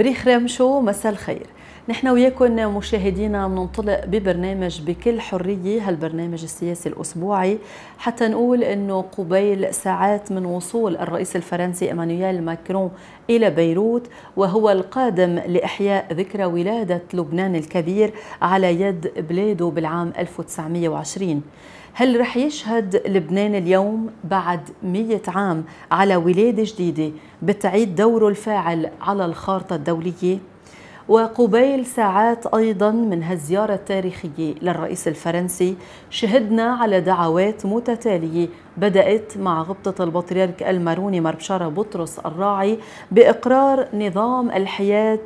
بريخ رمشو مساء الخير نحن وياكم مشاهدينا مننطلق ببرنامج بكل حرية هالبرنامج السياسي الأسبوعي حتى نقول أنه قبيل ساعات من وصول الرئيس الفرنسي إيمانويل ماكرون إلى بيروت وهو القادم لإحياء ذكرى ولادة لبنان الكبير على يد بلاده بالعام 1920 هل رح يشهد لبنان اليوم بعد مية عام على ولادة جديدة بتعيد دوره الفاعل على الخارطة الدولية؟ وقبيل ساعات أيضا من هالزيارة التاريخية للرئيس الفرنسي شهدنا على دعوات متتالية بدأت مع غبطة البطريرك الماروني مربشارة بطرس الراعي بإقرار نظام الحياة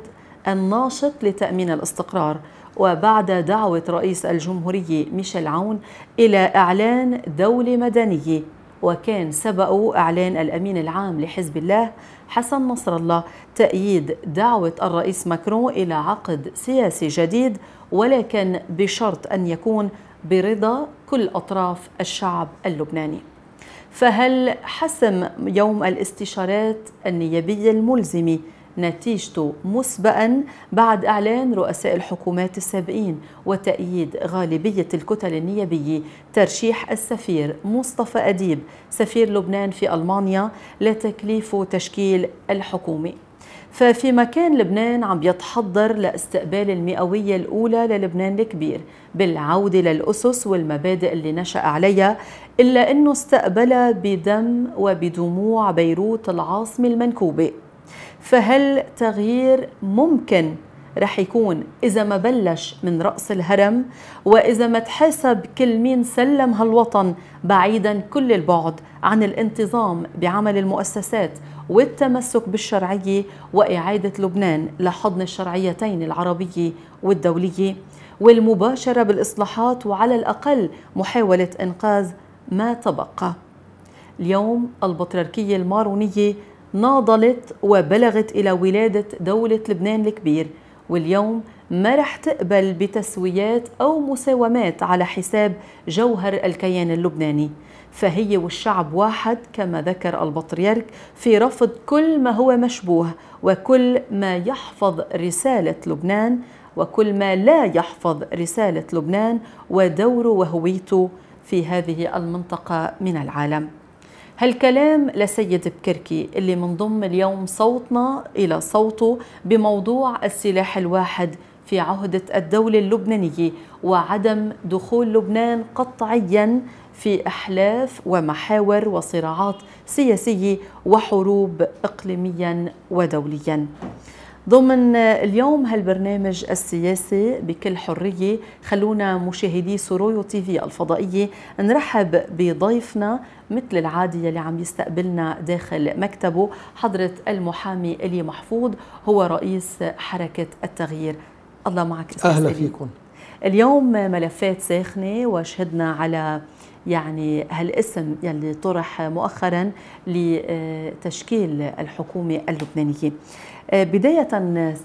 الناشط لتأمين الاستقرار وبعد دعوة رئيس الجمهورية ميشيل عون إلى إعلان دولة مدنية وكان سبقه إعلان الأمين العام لحزب الله حسن نصر الله تأييد دعوة الرئيس ماكرون إلى عقد سياسي جديد ولكن بشرط أن يكون برضا كل أطراف الشعب اللبناني فهل حسم يوم الاستشارات النيابية الملزمة نتيجته مسبقا بعد إعلان رؤساء الحكومات السابقين وتأييد غالبية الكتل النيابية ترشيح السفير مصطفى أديب سفير لبنان في ألمانيا لتكليفه تشكيل الحكومة ففي مكان لبنان عم يتحضر لاستقبال المئوية الأولى للبنان الكبير بالعودة للأسس والمبادئ اللي نشأ عليها إلا أنه استقبلها بدم وبدموع بيروت العاصمة المنكوبة فهل تغيير ممكن رح يكون إذا ما بلش من رأس الهرم وإذا ما تحسب كل مين سلم هالوطن بعيدا كل البعد عن الانتظام بعمل المؤسسات والتمسك بالشرعية وإعادة لبنان لحضن الشرعيتين العربية والدولية والمباشرة بالإصلاحات وعلى الأقل محاولة إنقاذ ما تبقى اليوم البطريركية المارونية ناضلت وبلغت إلى ولادة دولة لبنان الكبير واليوم ما رح تقبل بتسويات أو مساومات على حساب جوهر الكيان اللبناني فهي والشعب واحد كما ذكر البطريرك في رفض كل ما هو مشبوه وكل ما يحفظ رسالة لبنان وكل ما لا يحفظ رسالة لبنان ودوره وهويته في هذه المنطقة من العالم هالكلام لسيد بكركي اللي منضم اليوم صوتنا إلى صوته بموضوع السلاح الواحد في عهدة الدولة اللبنانية وعدم دخول لبنان قطعيا في أحلاف ومحاور وصراعات سياسية وحروب إقليميا ودوليا ضمن اليوم هالبرنامج السياسي بكل حرية خلونا مشاهدي سوريو تي في الفضائية نرحب بضيفنا مثل العادية يلي عم يستقبلنا داخل مكتبه حضرة المحامي إلي محفوظ هو رئيس حركة التغيير الله معك أهلا فيكم اليوم ملفات ساخنة وشهدنا على يعني هالاسم يلي طرح مؤخرا لتشكيل الحكومة اللبنانية آه، بداية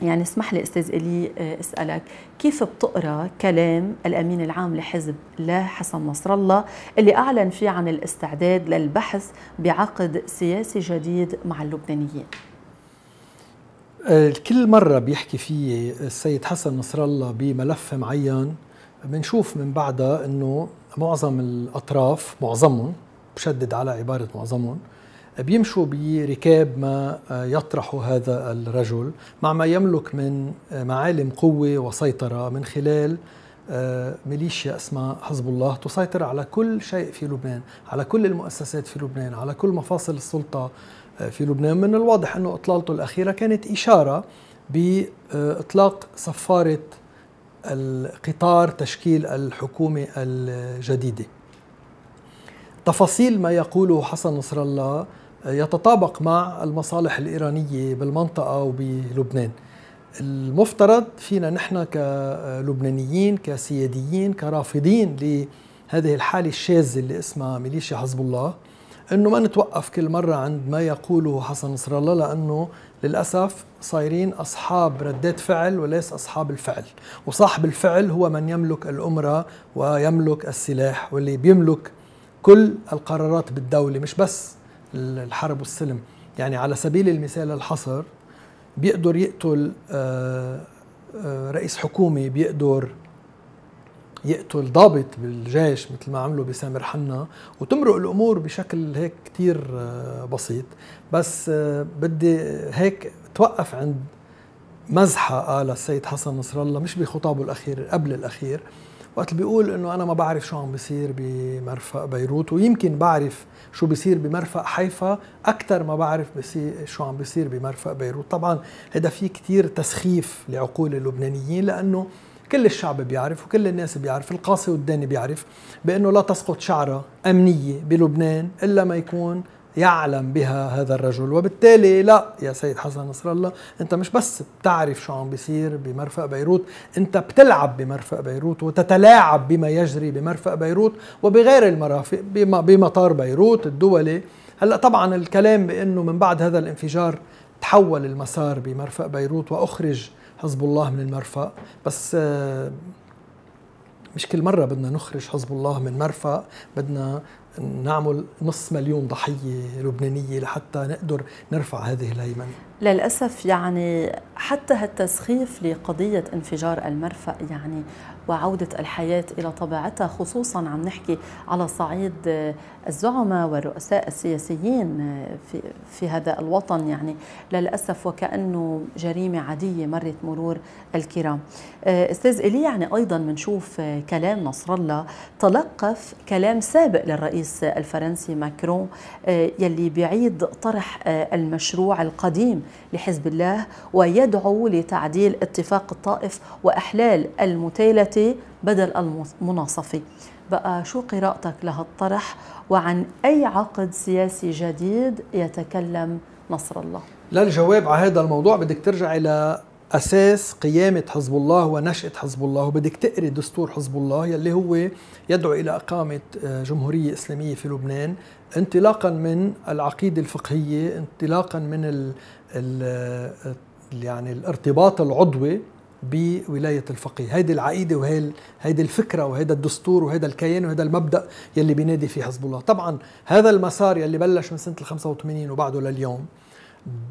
يعني اسمح لي استاذ الي آه، اسالك كيف بتقرا كلام الامين العام لحزب الله حسن نصر الله اللي اعلن فيه عن الاستعداد للبحث بعقد سياسي جديد مع اللبنانيين؟ آه، كل مرة بيحكي فيه السيد حسن نصر الله بملف معين بنشوف من بعدها انه معظم الأطراف معظمهم بشدد على عبارة معظمهم بيمشوا بركاب ما يطرحه هذا الرجل مع ما يملك من معالم قوة وسيطرة من خلال آه، ميليشيا اسمها حزب الله تسيطر على كل شيء في لبنان على كل المؤسسات في لبنان على كل مفاصل السلطة آه، في لبنان من الواضح أنه إطلالته الأخيرة كانت إشارة بإطلاق صفارة قطار تشكيل الحكومة الجديدة تفاصيل ما يقوله حسن نصر الله يتطابق مع المصالح الإيرانية بالمنطقة وبلبنان المفترض فينا نحن كلبنانيين كسياديين كرافضين لهذه الحالة الشاذة اللي اسمها ميليشيا حزب الله انه ما نتوقف كل مره عند ما يقوله حسن نصر الله لانه للاسف صايرين اصحاب ردات فعل وليس اصحاب الفعل، وصاحب الفعل هو من يملك الامره ويملك السلاح واللي بيملك كل القرارات بالدوله مش بس الحرب والسلم، يعني على سبيل المثال الحصر بيقدر يقتل آه، آه، رئيس حكومه بيقدر يقتل ضابط بالجيش مثل ما عملوا بسامر حنا وتمرق الامور بشكل هيك كثير آه، بسيط بس آه، بدي هيك توقف عند مزحه قالها السيد حسن نصر الله مش بخطابه الاخير قبل الاخير وقت بيقول انه انا ما بعرف شو عم بيصير بمرفق بيروت ويمكن بعرف شو بيصير بمرفق حيفا اكثر ما بعرف شو عم بيصير بمرفق بيروت طبعا هذا فيه كثير تسخيف لعقول اللبنانيين لانه كل الشعب بيعرف وكل الناس بيعرف القاصي والداني بيعرف بأنه لا تسقط شعرة أمنية بلبنان إلا ما يكون يعلم بها هذا الرجل وبالتالي لا يا سيد حسن نصر الله انت مش بس بتعرف شو عم بيصير بمرفق بيروت انت بتلعب بمرفق بيروت وتتلاعب بما يجري بمرفق بيروت وبغير المرافق بمطار بيروت الدولي هلا طبعا الكلام بانه من بعد هذا الانفجار تحول المسار بمرفق بيروت واخرج حزب الله من المرفأ بس آه، مش كل مرة بدنا نخرج حزب الله من مرفأ بدنا نعمل نص مليون ضحية لبنانية لحتى نقدر نرفع هذه الهيمنة للأسف يعني حتى هالتسخيف لقضية انفجار المرفأ يعني وعودة الحياة إلى طبيعتها خصوصا عم نحكي على صعيد آه، الزعماء والرؤساء السياسيين آه، في, في هذا الوطن يعني للأسف وكأنه جريمة عادية مرت مرور الكرام آه، أستاذ إلي يعني أيضا بنشوف كلام نصر الله تلقف كلام سابق للرئيس الفرنسي ماكرون يلي بيعيد طرح المشروع القديم لحزب الله ويدعو لتعديل اتفاق الطائف وإحلال المتيلة بدل المناصفة بقى شو قراءتك لهالطرح وعن أي عقد سياسي جديد يتكلم نصر الله للجواب على هذا الموضوع بدك ترجع إلى أساس قيامة حزب الله ونشأة حزب الله وبدك تقري دستور حزب الله يلي هو يدعو إلى إقامة آه، جمهورية إسلامية في لبنان انطلاقا من العقيدة الفقهية انطلاقا من يعني الارتباط العضوي بولاية الفقيه هيدي العقيدة وهي هيدي الفكرة وهيدا الدستور وهيدا الكيان وهيدا المبدأ يلي بينادي فيه حزب الله طبعا هذا المسار يلي بلش من سنة ال 85 وبعده لليوم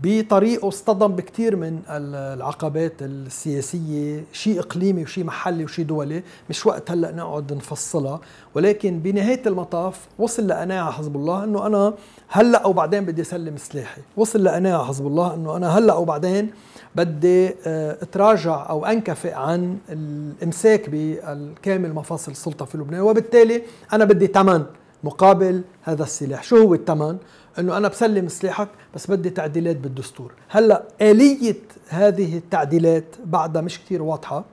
بطريقه اصطدم بكثير من العقبات السياسية شيء إقليمي وشيء محلي وشيء دولي مش وقت هلأ نقعد نفصلها ولكن بنهاية المطاف وصل لقناعة حزب الله أنه أنا هلأ أو بعدين بدي أسلم سلاحي وصل لقناعة حزب الله أنه أنا هلأ أو بعدين بدي آه، اتراجع أو أنكفئ عن الإمساك بكامل مفاصل السلطة في لبنان وبالتالي أنا بدي تمن مقابل هذا السلاح شو هو التمن؟ انه انا بسلم سلاحك بس بدي تعديلات بالدستور هلا اليه هذه التعديلات بعدها مش كثير واضحه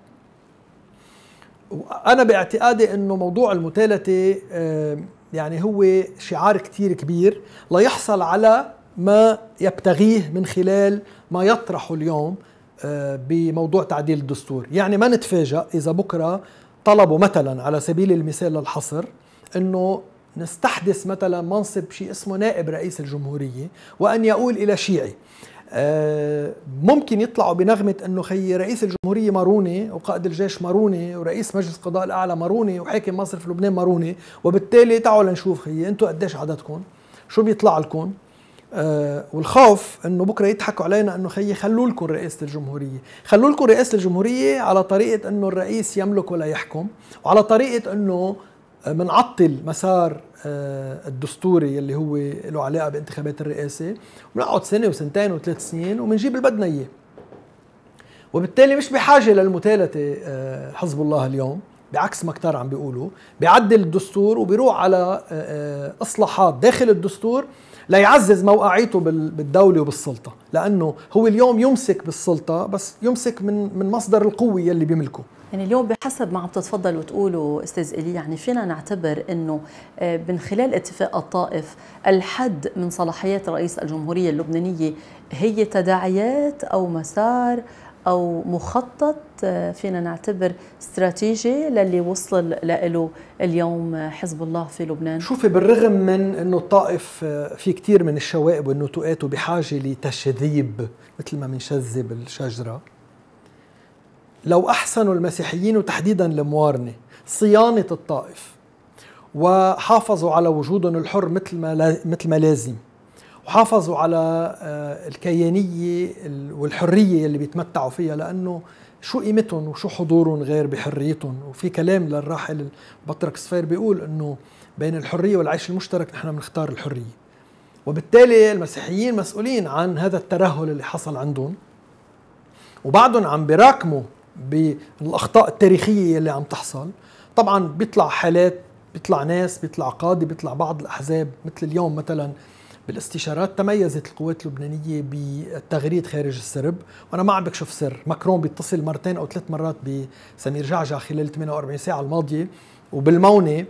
وانا باعتقادي انه موضوع المتالته آه، يعني هو شعار كثير كبير ليحصل على ما يبتغيه من خلال ما يطرحه اليوم آه، بموضوع تعديل الدستور يعني ما نتفاجأ إذا بكرة طلبوا مثلا على سبيل المثال للحصر أنه نستحدث مثلا منصب شيء اسمه نائب رئيس الجمهورية وأن يقول إلى شيعي آه، ممكن يطلعوا بنغمة أنه خي رئيس الجمهورية ماروني وقائد الجيش ماروني ورئيس مجلس القضاء الأعلى ماروني وحاكم في لبنان ماروني وبالتالي تعالوا لنشوف خي أنتوا قديش عددكم شو بيطلع لكم آه، والخوف انه بكره يضحكوا علينا انه خيي خلوا لكم رئاسه الجمهوريه، خلوا لكم رئاسه الجمهوريه على طريقه انه الرئيس يملك ولا يحكم، وعلى طريقه انه منعطل مسار آه، الدستوري اللي هو له علاقه بانتخابات الرئاسه ونقعد سنه وسنتين وثلاث سنين وبنجيب اللي بدنا اياه وبالتالي مش بحاجه للمتالته آه، حزب الله اليوم بعكس ما كتار عم بيقولوا بيعدل الدستور وبيروح على آه، اصلاحات داخل الدستور ليعزز موقعيته بالدوله وبالسلطه لانه هو اليوم يمسك بالسلطه بس يمسك من من مصدر القوه يلي بيملكه يعني اليوم بحسب ما عم تتفضل وتقولوا استاذ الي يعني فينا نعتبر انه آه، من خلال اتفاق الطائف الحد من صلاحيات رئيس الجمهوريه اللبنانيه هي تداعيات او مسار أو مخطط آه، فينا نعتبر استراتيجي للي وصل له اليوم آه، حزب الله في لبنان شوفي بالرغم من أنه الطائف آه، في كثير من الشوائب والنتوءات وبحاجة لتشذيب مثل ما منشذب الشجرة لو أحسنوا المسيحيين وتحديدا الموارنة صيانة الطائف وحافظوا على وجودهم الحر مثل ما مثل ما لازم وحافظوا على آه، الكيانية والحرية اللي بيتمتعوا فيها لأنه شو قيمتهم وشو حضورهم غير بحريتهم وفي كلام للراحل بطرك سفير بيقول انه بين الحرية والعيش المشترك نحن بنختار الحرية وبالتالي المسيحيين مسؤولين عن هذا الترهل اللي حصل عندهم وبعدهم عم بيراكموا بالاخطاء التاريخيه اللي عم تحصل طبعا بيطلع حالات بيطلع ناس بيطلع قاضي بيطلع بعض الاحزاب مثل اليوم مثلا بالاستشارات تميزت القوات اللبنانية بالتغريد خارج السرب وأنا ما عم بكشف سر ماكرون بيتصل مرتين أو ثلاث مرات بسمير جعجع خلال 48 ساعة الماضية وبالمونة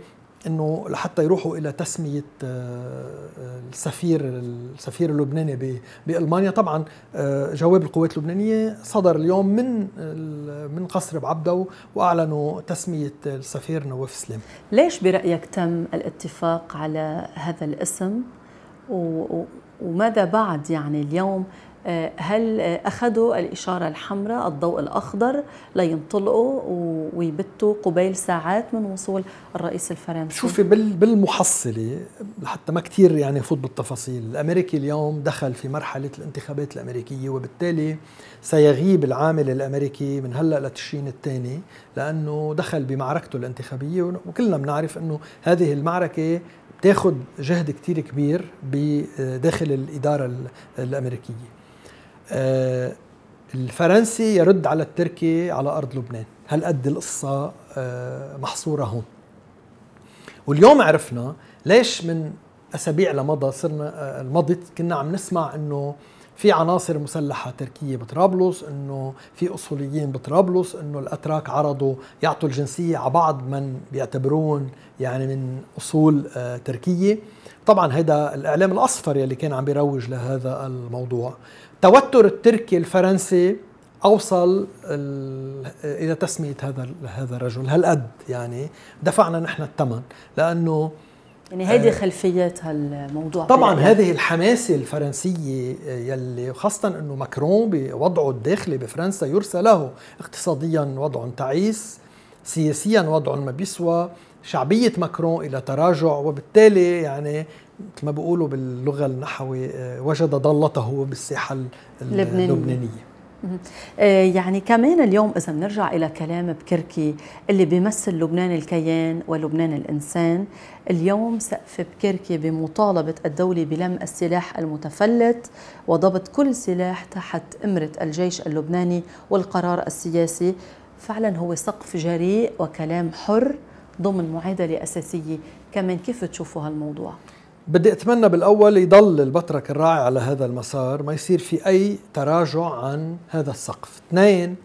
انه لحتى يروحوا الى تسميه آه، آه، السفير السفير اللبناني بالمانيا طبعا آه، جواب القوات اللبنانيه صدر اليوم من من قصر بعبدو واعلنوا تسميه السفير نواف سليم ليش برايك تم الاتفاق على هذا الاسم وماذا بعد يعني اليوم آه، هل أخذوا الإشارة الحمراء الضوء الأخضر لينطلقوا ويبتوا قبيل ساعات من وصول الرئيس الفرنسي شوفي بالمحصلة حتى ما كتير يعني فوت بالتفاصيل الأمريكي اليوم دخل في مرحلة الانتخابات الأمريكية وبالتالي سيغيب العامل الأمريكي من هلأ لتشرين الثاني لأنه دخل بمعركته الانتخابية وكلنا بنعرف أنه هذه المعركة بتاخد جهد كتير كبير داخل الإدارة الأمريكية آه، الفرنسي يرد على التركي على أرض لبنان هل قد القصة آه، محصورة هون واليوم عرفنا ليش من أسابيع لمضى صرنا آه، المضت كنا عم نسمع أنه في عناصر مسلحة تركية بطرابلس انه في اصوليين بطرابلس انه الاتراك عرضوا يعطوا الجنسية على بعض من بيعتبرون يعني من اصول آه، تركية طبعا هذا الاعلام الاصفر يلي كان عم بيروج لهذا الموضوع توتر التركي الفرنسي اوصل آه، الى تسميه هذا هذا الرجل هالقد يعني دفعنا نحن الثمن لانه يعني هذه آه، خلفيات هالموضوع طبعا بقى. هذه الحماسه الفرنسيه يلي خاصه انه ماكرون بوضعه الداخلي بفرنسا يرسى له اقتصاديا وضع تعيس سياسيا وضع ما بيسوى شعبيه ماكرون الى تراجع وبالتالي يعني مثل ما بيقولوا باللغه النحوي آه، وجد ضالته بالساحه اللبنانيه, اللبنانية. آه، يعني كمان اليوم إذا بنرجع إلى كلام بكركي اللي بيمثل لبنان الكيان ولبنان الإنسان اليوم سقف بكركي بمطالبة الدولة بلم السلاح المتفلت وضبط كل سلاح تحت إمرة الجيش اللبناني والقرار السياسي فعلا هو سقف جريء وكلام حر ضمن معادلة أساسية كمان كيف تشوفوا هالموضوع؟ بدي اتمنى بالاول يضل البطرك الراعي على هذا المسار ما يصير في اي تراجع عن هذا السقف اثنين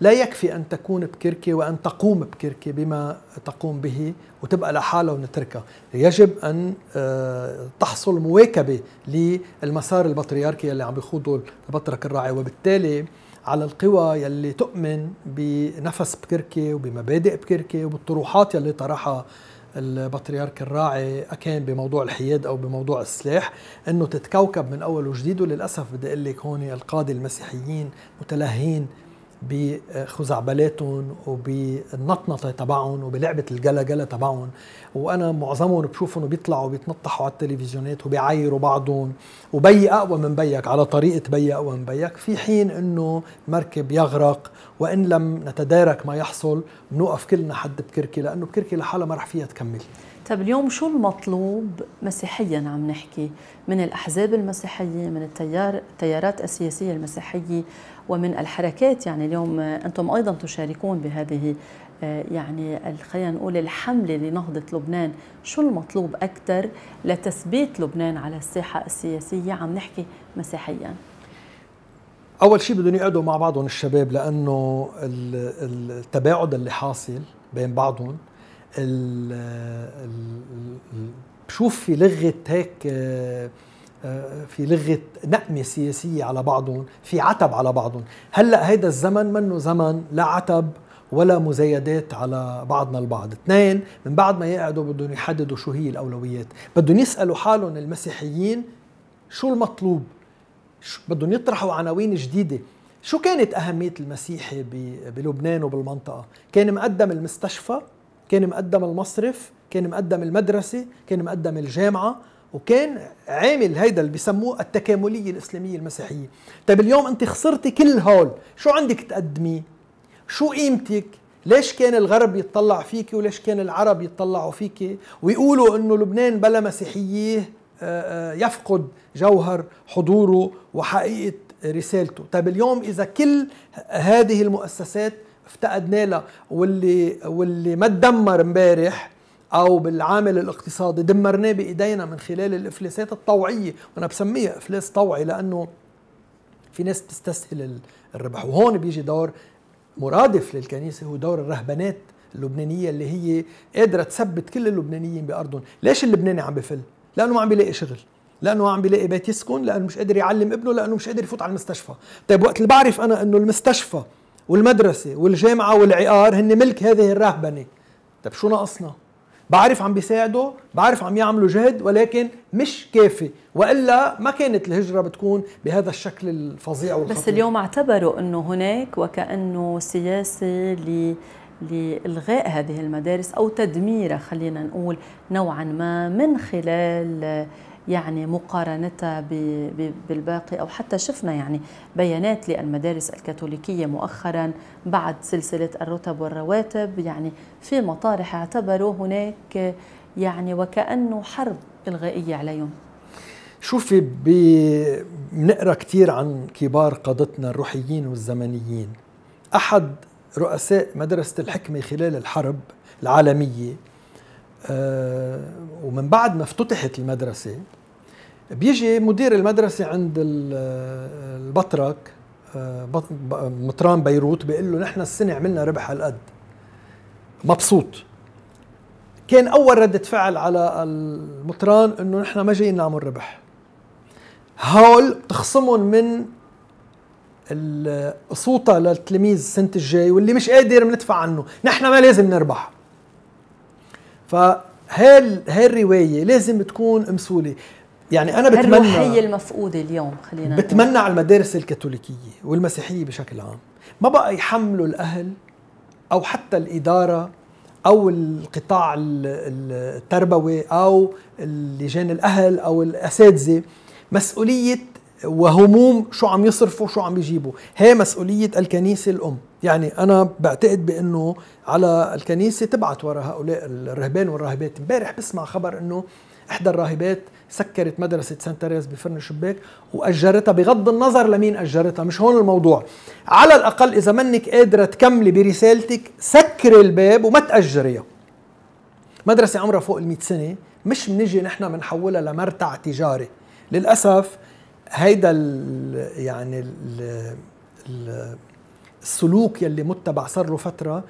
لا يكفي ان تكون بكركي وان تقوم بكركي بما تقوم به وتبقى لحالها ونتركها يجب ان آه، تحصل مواكبه للمسار البطريركي اللي عم بيخوضه البطرك الراعي وبالتالي على القوى يلي تؤمن بنفس بكركي وبمبادئ بكركي وبالطروحات يلي طرحها البطريرك الراعي أكان بموضوع الحياد أو بموضوع السلاح أنه تتكوكب من أول وجديد وللأسف بدي أقول لك هون القادة المسيحيين متلهين بخزعبلاتهم وبالنطنطه تبعهم وبلعبه الجلجلة تبعهم وانا معظمهم بشوفهم بيطلعوا بيتنطحوا على التلفزيونات وبيعيروا بعضهم وبي اقوى من بيك على طريقه بي اقوى من بيك في حين انه مركب يغرق وان لم نتدارك ما يحصل بنوقف كلنا حد بكركي لانه بكركي لحالها ما رح فيها تكمل طب اليوم شو المطلوب مسيحيا عم نحكي من الاحزاب المسيحيه من التيار التيارات السياسيه المسيحيه ومن الحركات يعني اليوم أنتم أيضا تشاركون بهذه آه، يعني خلينا نقول الحملة لنهضة لبنان شو المطلوب أكثر لتثبيت لبنان على الساحة السياسية عم نحكي مسيحياً اول شيء بدهم يقعدوا مع بعضهم الشباب لانه التباعد اللي حاصل بين بعضهم ال بشوف في لغه هيك آه، في لغه نقمه سياسيه على بعضهم في عتب على بعضهم هلا هيدا الزمن منه زمن لا عتب ولا مزايدات على بعضنا البعض اثنين من بعد ما يقعدوا بدهم يحددوا شو هي الأولويات بدهم يسألوا حالهم المسيحيين شو المطلوب بدهم يطرحوا عناوين جديدة شو كانت أهمية المسيحي بلبنان وبالمنطقة كان مقدم المستشفى كان مقدم المصرف كان مقدم المدرسة كان مقدم الجامعة وكان عامل هيدا اللي بسموه التكاملية الإسلامية المسيحية طيب اليوم أنت خسرتي كل هول شو عندك تقدمي شو قيمتك ليش كان الغرب يتطلع فيك وليش كان العرب يتطلعوا فيك ويقولوا انه لبنان بلا مسيحييه آه، آه، يفقد جوهر حضوره وحقيقه رسالته طيب اليوم اذا كل هذه المؤسسات افتقدنا لها واللي واللي ما تدمر امبارح او بالعامل الاقتصادي دمرناه بايدينا من خلال الافلاسات الطوعيه وانا بسميها افلاس طوعي لانه في ناس بتستسهل الربح وهون بيجي دور مرادف للكنيسه هو دور الرهبانات اللبنانيه اللي هي قادره تثبت كل اللبنانيين بارضهم ليش اللبناني عم بفل لانه ما عم بيلاقي شغل لانه عم بيلاقي بيت يسكن لانه مش قادر يعلم ابنه لانه مش قادر يفوت على المستشفى طيب وقت اللي بعرف انا انه المستشفى والمدرسه والجامعه والعقار هن ملك هذه الرهبنه طيب شو ناقصنا بعرف عم بيساعدوا بعرف عم يعملوا جهد ولكن مش كافي والا ما كانت الهجره بتكون بهذا الشكل الفظيع والخطير بس اليوم اعتبروا انه هناك وكانه سياسه ل لإلغاء هذه المدارس أو تدميرها خلينا نقول نوعا ما من خلال يعني مقارنتها بالباقي أو حتى شفنا يعني بيانات للمدارس الكاثوليكية مؤخرا بعد سلسلة الرتب والرواتب يعني في مطارح اعتبروا هناك يعني وكأنه حرب إلغائية عليهم شوفي بنقرا كثير عن كبار قادتنا الروحيين والزمنيين احد رؤساء مدرسه الحكمه خلال الحرب العالميه آه، ومن بعد ما افتتحت المدرسه بيجي مدير المدرسة عند البطرك آه، مطران بيروت بيقول له نحن السنة عملنا ربح هالقد مبسوط كان أول ردة فعل على المطران إنه نحن ما جايين نعمل ربح هول تخصمهم من الصوتة للتلميذ السنة الجاي واللي مش قادر بندفع عنه نحن ما لازم نربح فهال هالرواية لازم تكون مسؤولة يعني انا بتمنى الروحيه المفقوده اليوم خلينا بتمنى على المدارس الكاثوليكيه والمسيحيه بشكل عام ما بقى يحملوا الاهل او حتى الاداره او القطاع التربوي او لجان الاهل او الاساتذه مسؤوليه وهموم شو عم يصرفوا شو عم يجيبوا هي مسؤوليه الكنيسه الام يعني انا بعتقد بانه على الكنيسه تبعت وراء هؤلاء الرهبان والراهبات امبارح بسمع خبر انه احدى الراهبات سكرت مدرسة سانتا ريز بفرن الشباك وأجرتها بغض النظر لمين أجرتها مش هون الموضوع على الأقل إذا منك قادرة تكملي برسالتك سكري الباب وما تأجريها مدرسة عمرها فوق المئة سنة مش منجي نحن بنحولها لمرتع تجاري للأسف هيدا الـ يعني الـ الـ السلوك يلي متبع صار له فترة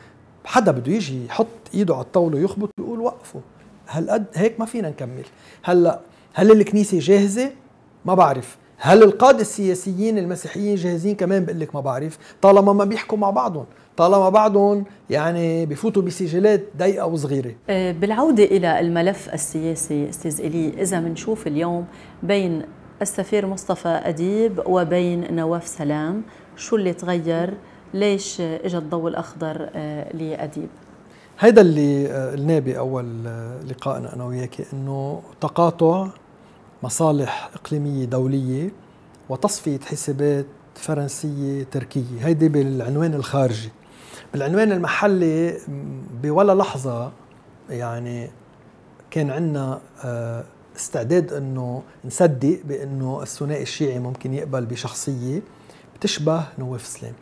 حدا بده يجي يحط ايده على الطاولة ويخبط ويقول وقفوا هالقد هيك ما فينا نكمل هلا هل الكنيسه جاهزه؟ ما بعرف هل القادة السياسيين المسيحيين جاهزين كمان بقول لك ما بعرف طالما ما بيحكوا مع بعضهم طالما بعضهم يعني بفوتوا بسجلات ضيقة وصغيرة آه، بالعودة إلى الملف السياسي أستاذ إلي إذا بنشوف اليوم بين السفير مصطفى أديب وبين نواف سلام شو اللي تغير ليش اجى الضوء الأخضر آه، لأديب هيدا اللي آه، قلناه باول آه، لقائنا انا وياك انه تقاطع مصالح اقليميه دوليه وتصفيه حسابات فرنسيه تركيه هيدي بالعنوان الخارجي بالعنوان المحلي بولا لحظه يعني كان عندنا آه، استعداد انه نصدق بانه الثنائي الشيعي ممكن يقبل بشخصيه بتشبه نواف سلام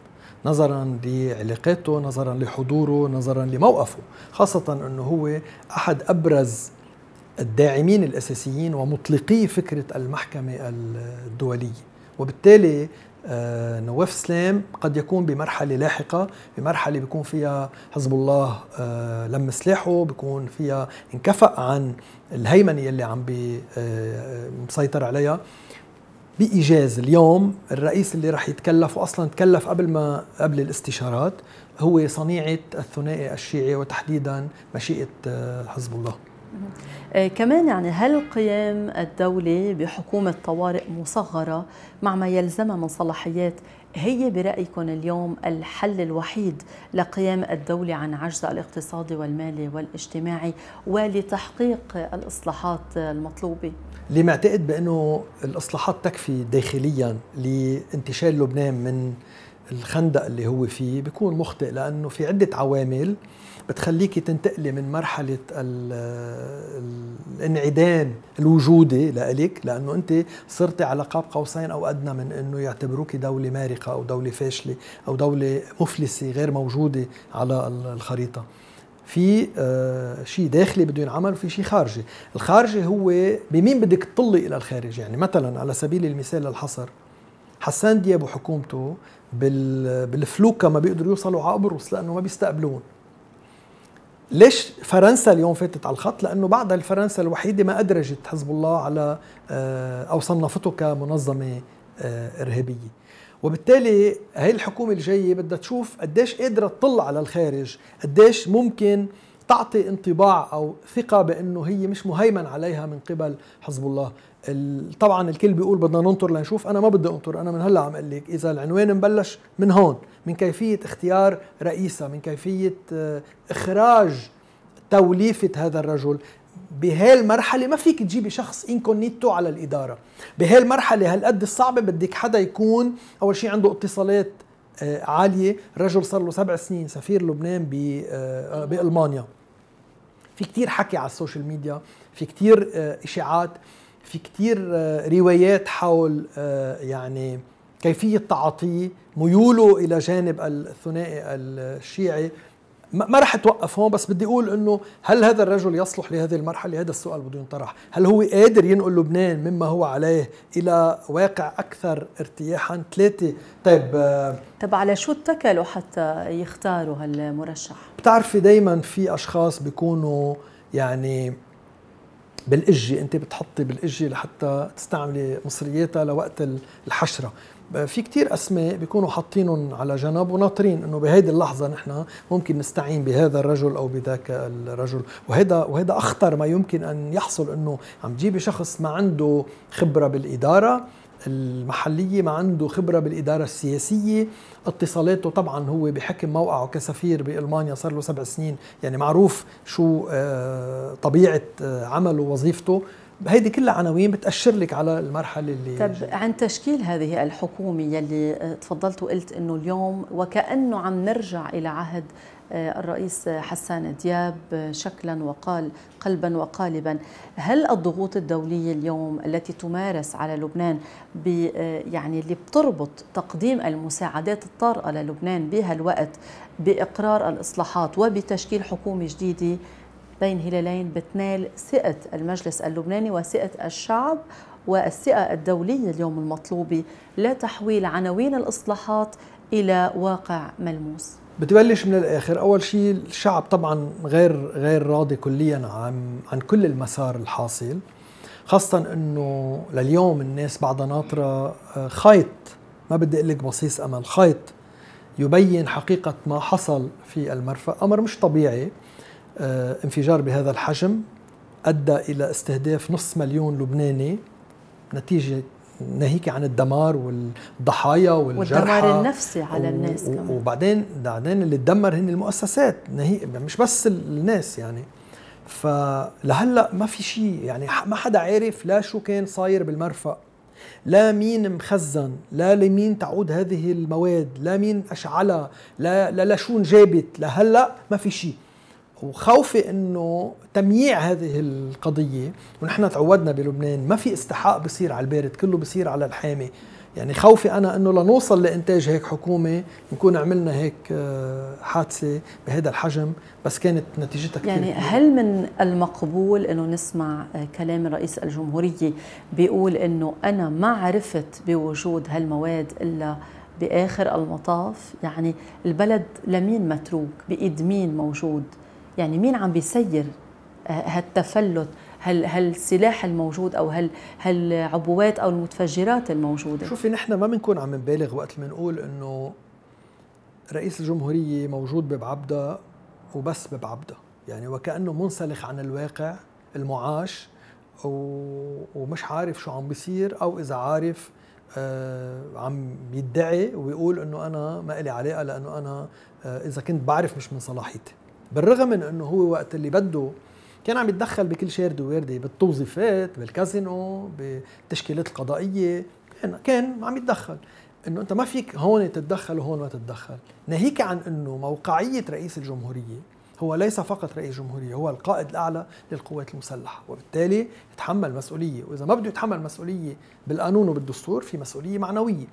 نظرا لعلاقاته نظرا لحضوره نظرا لموقفه خاصة أنه هو أحد أبرز الداعمين الأساسيين ومطلقي فكرة المحكمة الدولية وبالتالي آه، نواف سلام قد يكون بمرحلة لاحقة بمرحلة بيكون فيها حزب الله آه، لم سلاحه بيكون فيها انكفأ عن الهيمنة اللي عم آه، مسيطر عليها بايجاز اليوم الرئيس اللي رح يتكلف واصلا تكلف قبل ما قبل الاستشارات هو صنيعه الثنائي الشيعي وتحديدا مشيئه آه، حزب الله آه، كمان يعني هل قيام الدولة بحكومة طوارئ مصغرة مع ما يلزمها من صلاحيات هي برأيكم اليوم الحل الوحيد لقيام الدولة عن عجزها الاقتصادي والمالي والاجتماعي ولتحقيق الإصلاحات المطلوبة؟ اللي معتقد بانه الاصلاحات تكفي داخليا لانتشال لبنان من الخندق اللي هو فيه بيكون مخطئ لانه في عده عوامل بتخليك تنتقلي من مرحلة الانعدام الوجودي لإلك لأنه أنت صرتي على قاب قوسين أو أدنى من أنه يعتبروك دولة مارقة أو دولة فاشلة أو دولة مفلسة غير موجودة على الخريطة في آه، شيء داخلي بده ينعمل وفي شيء خارجي الخارجي هو بمين بدك تطلي الى الخارج يعني مثلا على سبيل المثال للحصر حسان دياب وحكومته بالفلوكة ما بيقدروا يوصلوا على قبرص لانه ما بيستقبلون ليش فرنسا اليوم فاتت على الخط؟ لانه بعدها الفرنسا الوحيده ما ادرجت حزب الله على آه، او صنفته كمنظمه آه، ارهابيه. وبالتالي هاي الحكومه الجايه بدها تشوف قديش قادره تطل على الخارج قديش ممكن تعطي انطباع او ثقه بانه هي مش مهيمن عليها من قبل حزب الله طبعا الكل بيقول بدنا ننطر لنشوف انا ما بدي انطر انا من هلا عم اقول لك اذا العنوان مبلش من هون من كيفيه اختيار رئيسها من كيفيه آه، اخراج توليفه هذا الرجل بهالمرحله ما فيك تجيبي شخص انكونيتو على الاداره بهالمرحله هالقد الصعبه بدك حدا يكون اول شيء عنده اتصالات آه، عاليه رجل صار له سبع سنين سفير لبنان آه، بالمانيا في كتير حكي على السوشيال ميديا في كتير آه، اشاعات في كتير روايات حول يعني كيفيه تعاطيه ميوله الى جانب الثنائي الشيعي ما رح اتوقف هون بس بدي اقول انه هل هذا الرجل يصلح لهذه المرحله؟ هذا السؤال بده ينطرح، هل هو قادر ينقل لبنان مما هو عليه الى واقع اكثر ارتياحا؟ ثلاثه، طيب آه، طب على شو اتكلوا حتى يختاروا هالمرشح؟ بتعرفي دائما في اشخاص بيكونوا يعني بالاجي انت بتحطي بالاجي لحتى تستعملي مصرياتها لوقت الحشره آه، في كتير أسماء بيكونوا حاطينهم على جنب وناطرين أنه بهيدي اللحظة نحن ممكن نستعين بهذا الرجل أو بذاك الرجل وهذا وهذا أخطر ما يمكن أن يحصل أنه عم تجيبي شخص ما عنده خبرة بالإدارة المحلية ما عنده خبرة بالإدارة السياسية اتصالاته طبعا هو بحكم موقعه كسفير بألمانيا صار له سبع سنين يعني معروف شو آه، طبيعة آه، عمله ووظيفته هيدي كلها عناوين بتأشر لك على المرحلة اللي طب عن تشكيل هذه الحكومة يلي آه، تفضلت وقلت انه اليوم وكأنه عم نرجع إلى عهد آه، الرئيس آه، حسان دياب شكلا وقال قلبا وقالبا هل الضغوط الدولية اليوم التي تمارس على لبنان يعني اللي بتربط تقديم المساعدات الطارئة للبنان بهالوقت بإقرار الإصلاحات وبتشكيل حكومة جديدة بين هلالين بتنال ثقة المجلس اللبناني وثقة الشعب والثقة الدولية اليوم المطلوبة لتحويل عناوين الإصلاحات إلى واقع ملموس بتبلش من الاخر اول شيء الشعب طبعا غير غير راضي كليا عن عن كل المسار الحاصل خاصة انه لليوم الناس بعدها ناطرة آه، خيط ما بدي اقول لك بصيص امل خيط يبين حقيقة ما حصل في المرفأ امر مش طبيعي آه، انفجار بهذا الحجم أدى إلى استهداف نصف مليون لبناني نتيجة ناهيك عن الدمار والضحايا والجرحى والدمار النفسي على الناس كمان وبعدين بعدين اللي تدمر هن المؤسسات ناهيك مش بس الناس يعني فلهلا ما في شيء يعني ما حدا عارف لا شو كان صاير بالمرفأ لا مين مخزن لا لمين تعود هذه المواد لا مين اشعلها لا لا, لا شو انجابت لهلا ما في شيء وخوفي انه تمييع هذه القضيه ونحن تعودنا بلبنان ما في استحقاق بصير على البارد كله بصير على الحامي يعني خوفي انا انه لنوصل لانتاج هيك حكومه نكون عملنا هيك آه، حادثه بهذا الحجم بس كانت نتيجتها كثير يعني هل من المقبول انه نسمع آه، كلام رئيس الجمهوريه بيقول انه انا ما عرفت بوجود هالمواد الا باخر المطاف يعني البلد لمين متروك بايد مين موجود يعني مين عم بيسير آه، هالتفلت هل هالسلاح الموجود او هل هالعبوات او المتفجرات الموجوده شوفي نحن ما بنكون عم نبالغ وقت اللي بنقول انه رئيس الجمهوريه موجود ببعبدا وبس ببعبدا يعني وكانه منسلخ عن الواقع المعاش ومش عارف شو عم بيصير او اذا عارف آه عم يدعي ويقول انه انا ما لي علاقه لانه انا آه اذا كنت بعرف مش من صلاحيتي بالرغم من انه هو وقت اللي بده كان عم يتدخل بكل شارد ووردي بالتوظيفات بالكازينو بالتشكيلات القضائيه كان كان عم يتدخل انه انت ما فيك هون تتدخل وهون ما تتدخل ناهيك عن انه موقعيه رئيس الجمهوريه هو ليس فقط رئيس جمهورية هو القائد الأعلى للقوات المسلحة وبالتالي يتحمل مسؤولية وإذا ما بده يتحمل مسؤولية بالقانون وبالدستور في مسؤولية معنوية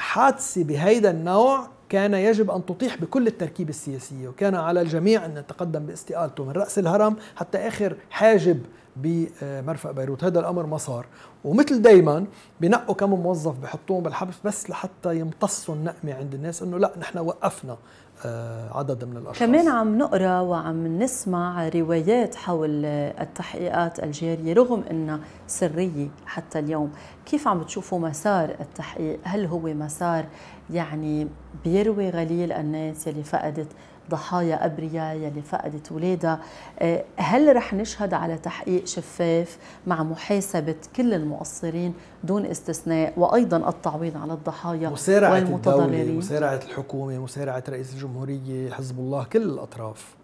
حادثة بهيدا النوع كان يجب أن تطيح بكل التركيب السياسية وكان على الجميع أن يتقدم باستقالته من رأس الهرم حتى آخر حاجب بمرفق بيروت هذا الأمر ما صار ومثل دايما بنقوا كم موظف بحطوهم بالحبس بس لحتى يمتصوا النقمة عند الناس أنه لا نحن وقفنا آه، عدد من الأشخاص كمان عم نقرأ وعم نسمع روايات حول التحقيقات الجارية رغم أنها سرية حتى اليوم كيف عم تشوفوا مسار التحقيق هل هو مسار يعني بيروي غليل الناس يلي فقدت ضحايا أبرياء يلي فقدت ولادها آه، هل رح نشهد على تحقيق شفاف مع محاسبة كل المقصرين دون استثناء وأيضا التعويض على الضحايا مسارعة والمتضررين الدولة مسارعة الحكومة مسارعة رئيس الجمهورية حزب الله كل الأطراف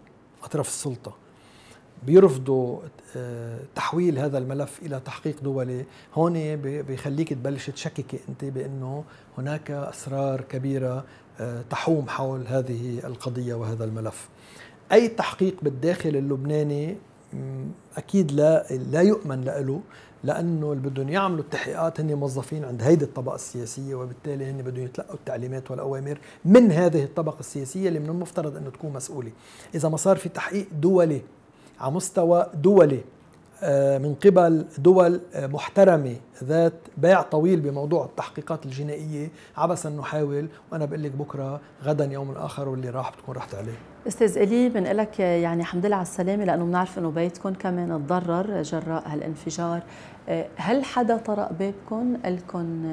أطراف السلطة بيرفضوا آه، تحويل هذا الملف الى تحقيق دولي هون بيخليك تبلش تشككي انت بانه هناك اسرار كبيره تحوم حول هذه القضية وهذا الملف أي تحقيق بالداخل اللبناني أكيد لا, لا يؤمن له لانه اللي بدهم يعملوا التحقيقات هن موظفين عند هيدي الطبقه السياسيه وبالتالي هن بدهم يتلقوا التعليمات والاوامر من هذه الطبقه السياسيه اللي من المفترض انه تكون مسؤوله، اذا ما صار في تحقيق دولي على مستوى دولي آه، من قبل دول آه، محترمة ذات باع طويل بموضوع التحقيقات الجنائية عبسا نحاول وأنا بقول لك بكرة غدا يوم آخر واللي راح بتكون رحت عليه أستاذ إلي بنقول لك يعني الحمد لله على السلامة لأنه بنعرف أنه بيتكم كمان تضرر جراء هالانفجار آه، هل حدا طرق بابكم لكم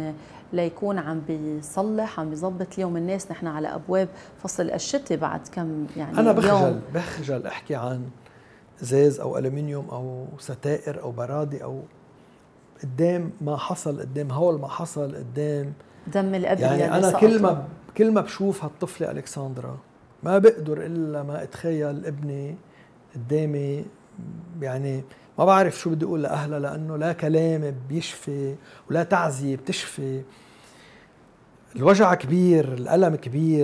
ليكون عم بيصلح عم بيظبط اليوم الناس نحن على أبواب فصل الشتاء بعد كم يعني أنا بخجل يوم. بخجل أحكي عن ازاز او الومنيوم او ستائر او برادي او قدام ما حصل قدام هول ما حصل قدام دم الابن يعني, يعني انا كل ما كل ما بشوف هالطفله الكسندرا ما بقدر الا ما اتخيل ابني قدامي يعني ما بعرف شو بدي اقول لاهلها لانه لا كلام بيشفي ولا تعزيه بتشفي الوجع كبير الالم كبير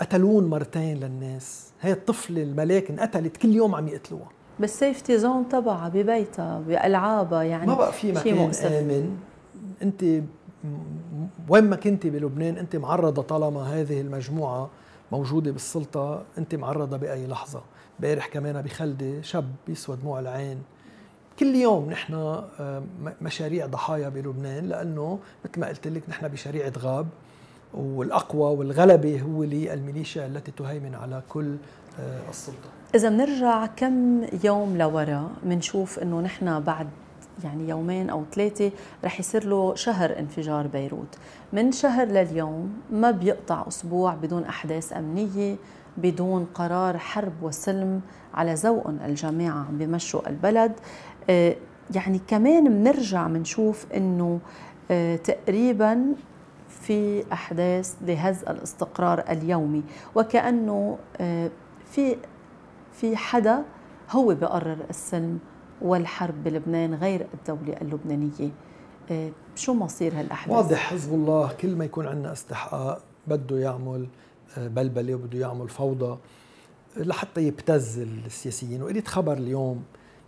قتلون مرتين للناس هي الطفلة الملاك انقتلت كل يوم عم يقتلوها بالسيفتي زون تبعها ببيتها بألعابها يعني ما بقى في مكان مؤسف. آمن أنت وين ما كنتي بلبنان أنت معرضة طالما هذه المجموعة موجودة بالسلطة أنت معرضة بأي لحظة بارح كمان بخلدة شاب يسوى دموع العين كل يوم نحن آه، مشاريع ضحايا بلبنان لأنه مثل ما قلت لك نحن بشريعة غاب والاقوى والغلبه هو للميليشيا التي تهيمن على كل آه، السلطه اذا بنرجع كم يوم لورا بنشوف انه نحن بعد يعني يومين او ثلاثه رح يصير له شهر انفجار بيروت من شهر لليوم ما بيقطع اسبوع بدون احداث امنيه بدون قرار حرب وسلم على ذوقهم الجماعه عم بمشوا البلد آه، يعني كمان بنرجع بنشوف انه آه، تقريبا في أحداث لهز الاستقرار اليومي وكأنه آه، في في حدا هو بقرر السلم والحرب بلبنان غير الدولة اللبنانية آه، شو مصير هالأحداث؟ واضح حزب الله كل ما يكون عندنا استحقاق بده يعمل آه، بلبلة وبده يعمل فوضى لحتى يبتز السياسيين وقريت خبر اليوم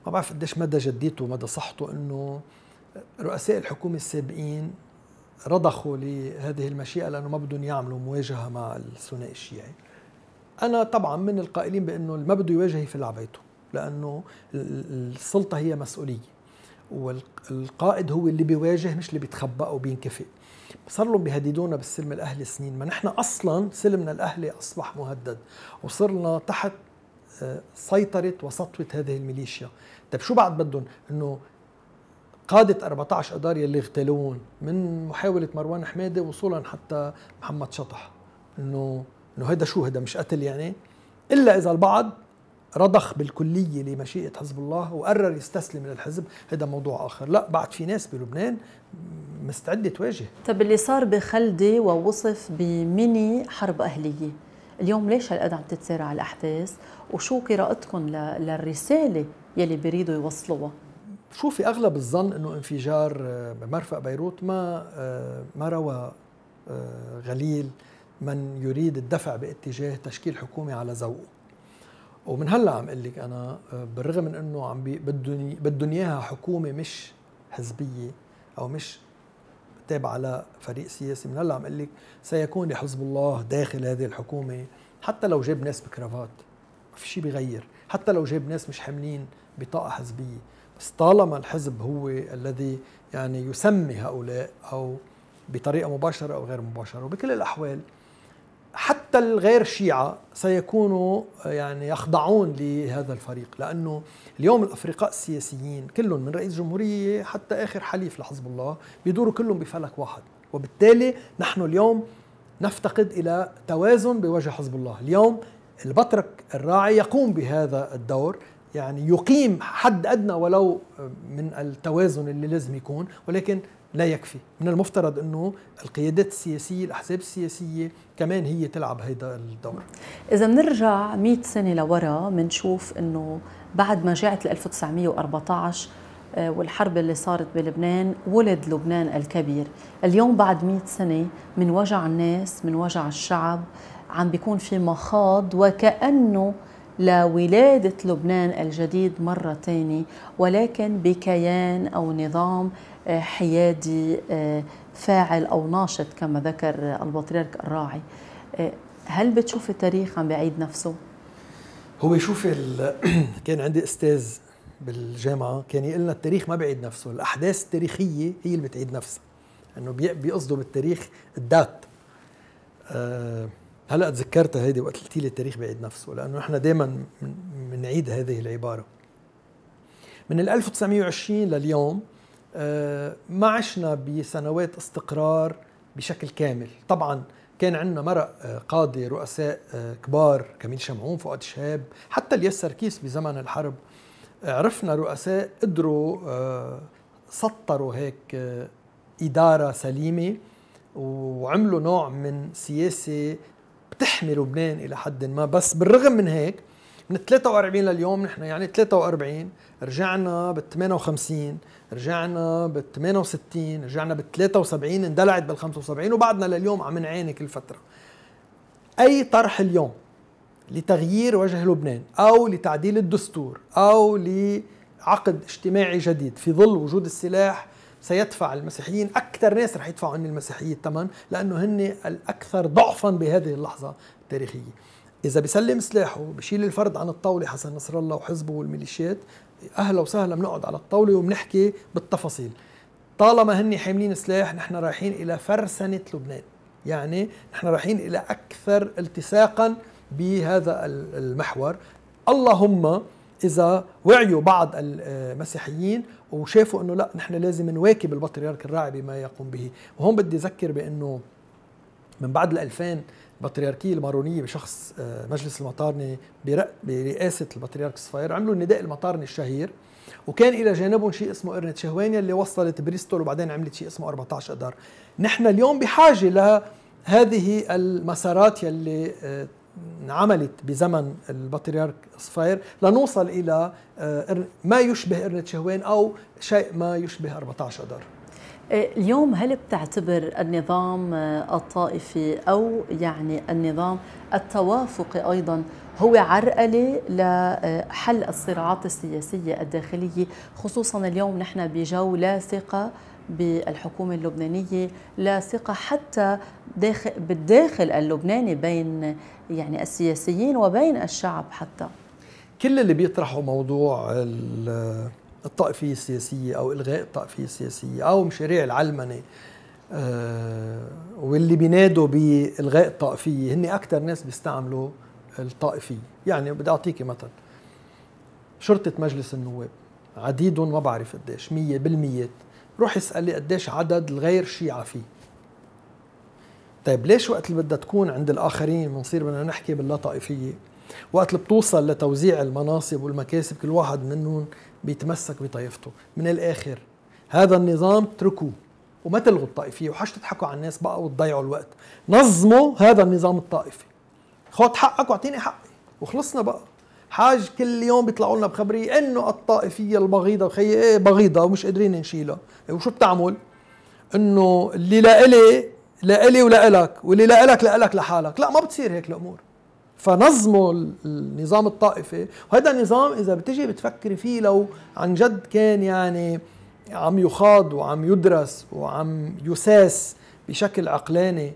ما بعرف قديش مدى جديته ومدى صحته انه رؤساء الحكومة السابقين رضخوا لهذه المشيئة لأنه ما بدهم يعملوا مواجهة مع الثنائي الشيعي أنا طبعا من القائلين بأنه ما بده يواجه في لعبيته لأنه السلطة هي مسؤولية والقائد هو اللي بيواجه مش اللي بيتخبأ أو بينكفئ صار لهم بيهددونا بالسلم الأهلي سنين ما نحن أصلا سلمنا الأهلي أصبح مهدد وصرنا تحت آه، سيطرة وسطوة هذه الميليشيا طيب شو بعد بدهم انه قادة 14 أدار يلي اغتالوهم من محاولة مروان حمادة وصولا حتى محمد شطح انه انه هيدا شو هيدا مش قتل يعني الا اذا البعض رضخ بالكليه لمشيئه حزب الله وقرر يستسلم للحزب هذا موضوع اخر لا بعد في ناس بلبنان مستعده تواجه طب اللي صار بخلدي ووصف بميني حرب اهليه اليوم ليش هالقد عم تتسارع الاحداث وشو قراءتكم للرساله يلي بيريدوا يوصلوها شوفي اغلب الظن انه انفجار آه، بمرفق بيروت ما آه، ما روى آه، غليل من يريد الدفع باتجاه تشكيل حكومه على ذوقه ومن هلا عم اقول لك انا بالرغم من انه عم بدهم بدهم اياها حكومه مش حزبيه او مش تابعه لفريق سياسي من هلا عم اقول لك سيكون لحزب الله داخل هذه الحكومه حتى لو جاب ناس بكرافات ما في شيء بيغير حتى لو جاب ناس مش حاملين بطاقه حزبيه بس طالما الحزب هو الذي يعني يسمي هؤلاء أو بطريقة مباشرة أو غير مباشرة وبكل الأحوال حتى الغير شيعة سيكونوا يعني يخضعون لهذا الفريق لأنه اليوم الأفرقاء السياسيين كلهم من رئيس جمهورية حتى آخر حليف لحزب الله بيدوروا كلهم بفلك واحد وبالتالي نحن اليوم نفتقد إلى توازن بوجه حزب الله اليوم البطرك الراعي يقوم بهذا الدور يعني يقيم حد أدنى ولو من التوازن اللي لازم يكون ولكن لا يكفي من المفترض أنه القيادات السياسية الأحزاب السياسية كمان هي تلعب هيدا الدور إذا بنرجع 100 سنة لورا بنشوف أنه بعد ما جاءت 1914 آه، والحرب اللي صارت بلبنان ولد لبنان الكبير اليوم بعد 100 سنة من وجع الناس من وجع الشعب عم بيكون في مخاض وكأنه لولادة لبنان الجديد مرة تاني ولكن بكيان أو نظام آه، حيادي آه، فاعل أو ناشط كما ذكر البطريرك الراعي آه، هل بتشوف التاريخ عم بعيد نفسه؟ هو شوف كان عندي استاذ بالجامعه كان يقول لنا التاريخ ما بعيد نفسه، الاحداث التاريخيه هي اللي بتعيد نفسها. انه بيقصدوا بالتاريخ الدات. آه هلا تذكرتها هيدي وقت قلتي لي التاريخ بيعيد نفسه لانه نحن دائما بنعيد هذه العباره من ال 1920 لليوم آه، ما عشنا بسنوات استقرار بشكل كامل طبعا كان عندنا مرق آه، قاضي رؤساء آه، كبار كميل شمعون فؤاد شهاب حتى الياس سركيس بزمن الحرب عرفنا رؤساء قدروا سطروا هيك إدارة سليمة وعملوا نوع من سياسة تحمي لبنان الى حد ما بس بالرغم من هيك من 43 لليوم نحن يعني 43 رجعنا بال 58 رجعنا بال 68 رجعنا بال 73 اندلعت بال 75 وبعدنا لليوم عم نعاني كل فتره اي طرح اليوم لتغيير وجه لبنان او لتعديل الدستور او لعقد اجتماعي جديد في ظل وجود السلاح سيدفع المسيحيين اكثر ناس رح يدفعوا عن المسيحيه الثمن لانه هن الاكثر ضعفا بهذه اللحظه التاريخيه اذا بيسلم سلاحه بشيل الفرد عن الطاوله حسن نصر الله وحزبه والميليشيات اهلا وسهلا بنقعد على الطاوله وبنحكي بالتفاصيل طالما هن حاملين سلاح نحن رايحين الى فرسنه لبنان يعني نحن رايحين الى اكثر التصاقا بهذا المحور اللهم اذا وعيوا بعض المسيحيين آه، وشافوا انه لا نحن لازم نواكب البطريرك الراعي بما يقوم به وهون بدي اذكر بانه من بعد ال 2000 البطريركيه المارونيه بشخص آه، مجلس المطارنه برئاسه البطريرك صفير عملوا النداء المطارني الشهير وكان الى جانبهم شيء اسمه قرنه شهوانيا اللي وصلت بريستول وبعدين عملت شيء اسمه 14 اذار نحن اليوم بحاجه لهذه المسارات يلي آه، انعملت بزمن البطريرك صفير لنوصل الى آه، ما يشبه قرنة شهوان او شيء ما يشبه 14 اذار آه، اليوم هل بتعتبر النظام آه، الطائفي او يعني النظام التوافقي ايضا هو عرقله لحل الصراعات السياسيه الداخليه خصوصا اليوم نحن بجو لا ثقه بالحكومة اللبنانية لا ثقة حتى داخل بالداخل اللبناني بين يعني السياسيين وبين الشعب حتى كل اللي بيطرحوا موضوع الطائفية السياسية أو إلغاء الطائفية السياسية أو مشاريع العلمنة آه، واللي بينادوا بإلغاء الطائفية هن أكثر ناس بيستعملوا الطائفية يعني بدي أعطيكي مثل شرطة مجلس النواب عديد ما بعرف قديش مية روح اسال لي قديش عدد الغير شيعة فيه طيب ليش وقت اللي بدها تكون عند الآخرين بنصير بدنا نحكي باللا طائفية وقت اللي بتوصل لتوزيع المناصب والمكاسب كل واحد منهم بيتمسك بطائفته من الآخر هذا النظام اتركوه وما تلغوا الطائفية وحش تضحكوا على الناس بقى وتضيعوا الوقت نظموا هذا النظام الطائفي خد حقك واعطيني حقي وخلصنا بقى حاج كل يوم بيطلعوا لنا بخبريه انه الطائفيه البغيضه خي ايه بغيضه ومش قادرين نشيلها إيه، وشو بتعمل انه اللي لا الي لا الي ولا واللي لا لالك لا لحالك لا ما بتصير هيك الامور فنظموا النظام الطائفي وهذا النظام اذا بتجي بتفكري فيه لو عن جد كان يعني عم يخاض وعم يدرس وعم يساس بشكل عقلاني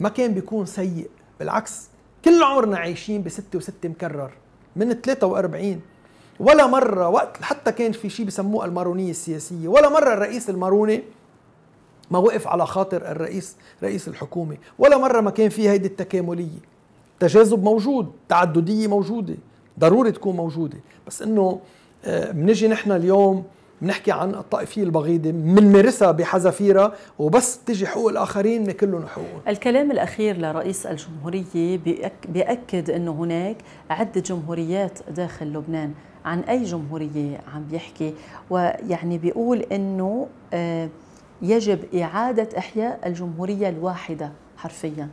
ما كان بيكون سيء بالعكس كل عمرنا عايشين بستة وستة مكرر من 43 ولا مرة وقت حتى كان في شيء بسموه المارونية السياسية ولا مرة الرئيس الماروني ما وقف على خاطر الرئيس رئيس الحكومة ولا مرة ما كان في هيدي التكاملية تجاذب موجود تعددية موجودة ضروري تكون موجودة بس انه بنجي آه، نحن اليوم بنحكي عن الطائفية البغيضة مرسة بحذافيرها وبس تجي حقوق الآخرين بكلهم حقوق الكلام الأخير لرئيس الجمهورية بيأكد أنه هناك عدة جمهوريات داخل لبنان عن أي جمهورية عم بيحكي ويعني بيقول أنه آه، يجب إعادة إحياء الجمهورية الواحدة حرفيا